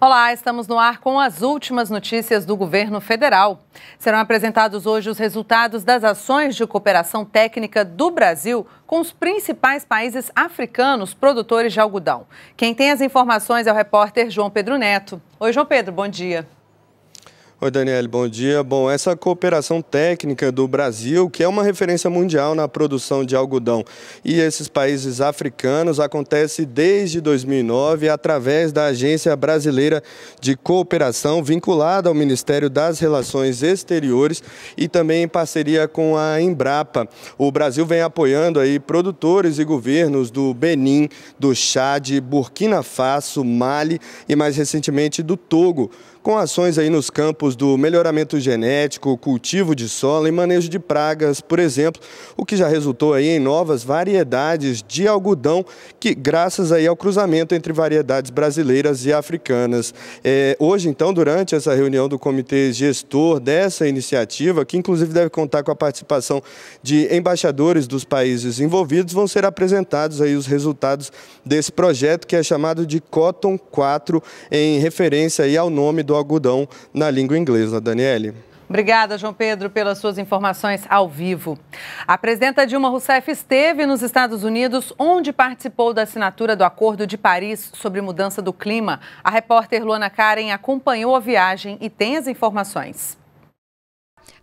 Olá, estamos no ar com as últimas notícias do governo federal. Serão apresentados hoje os resultados das ações de cooperação técnica do Brasil com os principais países africanos produtores de algodão. Quem tem as informações é o repórter João Pedro Neto. Oi, João Pedro, bom dia. Oi, Daniel, bom dia. Bom, essa cooperação técnica do Brasil, que é uma referência mundial na produção de algodão, e esses países africanos acontece desde 2009 através da Agência Brasileira de Cooperação, vinculada ao Ministério das Relações Exteriores e também em parceria com a Embrapa. O Brasil vem apoiando aí produtores e governos do Benin, do Chad, Burkina Faso, Mali e mais recentemente do Togo com ações aí nos campos do melhoramento genético, cultivo de solo e manejo de pragas, por exemplo, o que já resultou aí em novas variedades de algodão que, graças aí ao cruzamento entre variedades brasileiras e africanas. É, hoje, então, durante essa reunião do comitê gestor dessa iniciativa, que inclusive deve contar com a participação de embaixadores dos países envolvidos, vão ser apresentados aí os resultados desse projeto que é chamado de Cotton 4, em referência aí ao nome do algodão na língua inglesa. Daniele. Obrigada, João Pedro, pelas suas informações ao vivo. A presidenta Dilma Rousseff esteve nos Estados Unidos, onde participou da assinatura do Acordo de Paris sobre mudança do clima. A repórter Luana Karen acompanhou a viagem e tem as informações.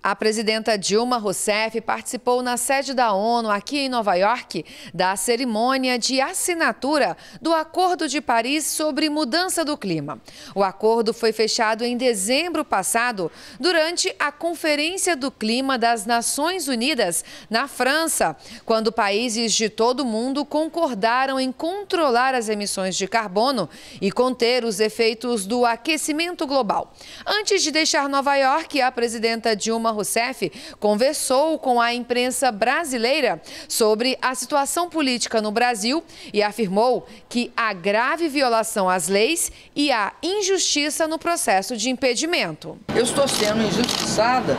A presidenta Dilma Rousseff participou na sede da ONU, aqui em Nova York, da cerimônia de assinatura do Acordo de Paris sobre Mudança do Clima. O acordo foi fechado em dezembro passado, durante a Conferência do Clima das Nações Unidas, na França, quando países de todo o mundo concordaram em controlar as emissões de carbono e conter os efeitos do aquecimento global. Antes de deixar Nova York, a presidenta Dilma Dilma Rousseff conversou com a imprensa brasileira sobre a situação política no Brasil e afirmou que há grave violação às leis e há injustiça no processo de impedimento. Eu estou sendo injustiçada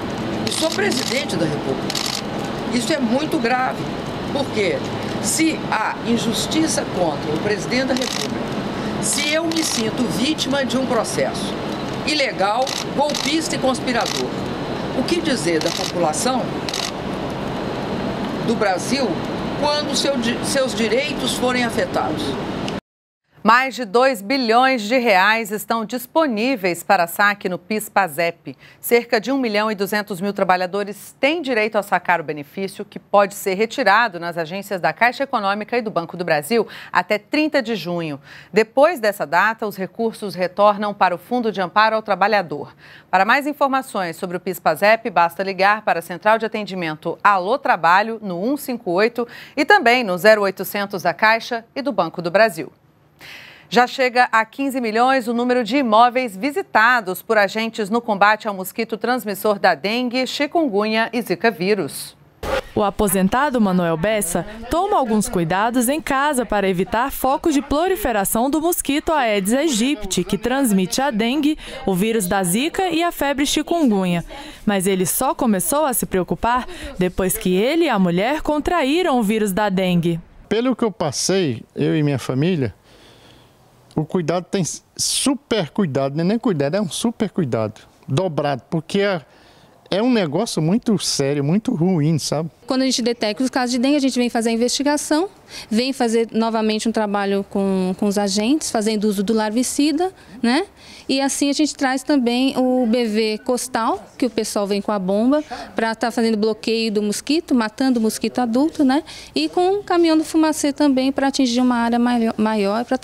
e sou presidente da República. Isso é muito grave, porque se há injustiça contra o presidente da República, se eu me sinto vítima de um processo ilegal, golpista e conspirador, o que dizer da população do Brasil quando seu, seus direitos forem afetados? Mais de 2 bilhões de reais estão disponíveis para saque no PIS-PASEP. Cerca de 1 milhão e 200 mil trabalhadores têm direito a sacar o benefício, que pode ser retirado nas agências da Caixa Econômica e do Banco do Brasil até 30 de junho. Depois dessa data, os recursos retornam para o Fundo de Amparo ao Trabalhador. Para mais informações sobre o PIS-PASEP, basta ligar para a Central de Atendimento Alô Trabalho no 158 e também no 0800 da Caixa e do Banco do Brasil. Já chega a 15 milhões o número de imóveis visitados por agentes no combate ao mosquito transmissor da dengue, chikungunya e zika vírus. O aposentado Manuel Bessa toma alguns cuidados em casa para evitar focos de proliferação do mosquito Aedes aegypti, que transmite a dengue, o vírus da zika e a febre chikungunya. Mas ele só começou a se preocupar depois que ele e a mulher contraíram o vírus da dengue. Pelo que eu passei, eu e minha família, o cuidado tem super cuidado, não é nem cuidado, é um super cuidado, dobrado, porque é, é um negócio muito sério, muito ruim, sabe? Quando a gente detecta os casos de dengue, a gente vem fazer a investigação, vem fazer novamente um trabalho com, com os agentes, fazendo uso do larvicida, né? E assim a gente traz também o BV costal, que o pessoal vem com a bomba, para estar tá fazendo bloqueio do mosquito, matando o mosquito adulto, né? E com o caminhão do fumacê também para atingir uma área maior, para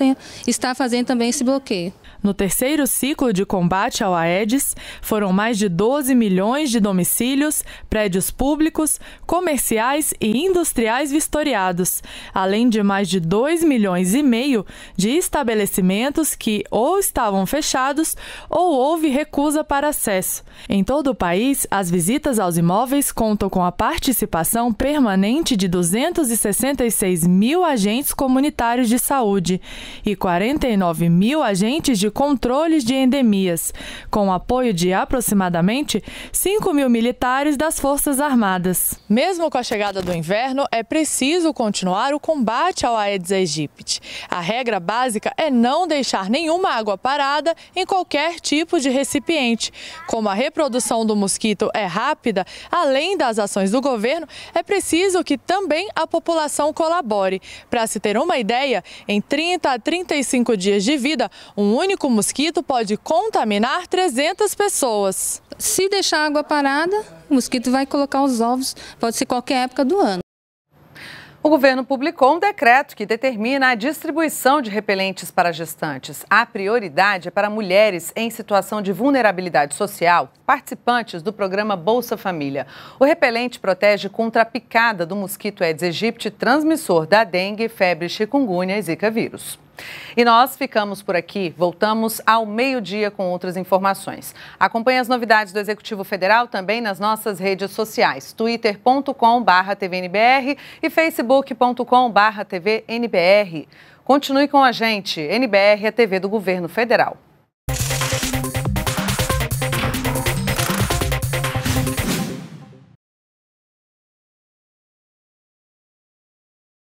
estar fazendo também esse bloqueio. No terceiro ciclo de combate ao Aedes, foram mais de 12 milhões de domicílios, prédios públicos, comércios comerciais e industriais vistoriados, além de mais de 2 milhões e meio de estabelecimentos que ou estavam fechados ou houve recusa para acesso. Em todo o país, as visitas aos imóveis contam com a participação permanente de 266 mil agentes comunitários de saúde e 49 mil agentes de controles de endemias, com apoio de aproximadamente 5 mil militares das Forças Armadas. Mesmo mesmo com a chegada do inverno, é preciso continuar o combate ao Aedes aegypti. A regra básica é não deixar nenhuma água parada em qualquer tipo de recipiente. Como a reprodução do mosquito é rápida, além das ações do governo, é preciso que também a população colabore. Para se ter uma ideia, em 30 a 35 dias de vida, um único mosquito pode contaminar 300 pessoas. Se deixar água parada, o mosquito vai colocar os ovos, pode ser qualquer época do ano. O governo publicou um decreto que determina a distribuição de repelentes para gestantes. A prioridade é para mulheres em situação de vulnerabilidade social, participantes do programa Bolsa Família. O repelente protege contra a picada do mosquito Aedes aegypti, transmissor da dengue, febre, chikungunya e zika vírus. E nós ficamos por aqui. Voltamos ao meio-dia com outras informações. Acompanhe as novidades do Executivo Federal também nas nossas redes sociais, twitter.com/tvnbr e facebook.com/tvnbr. Continue com a gente. NBR é a TV do Governo Federal.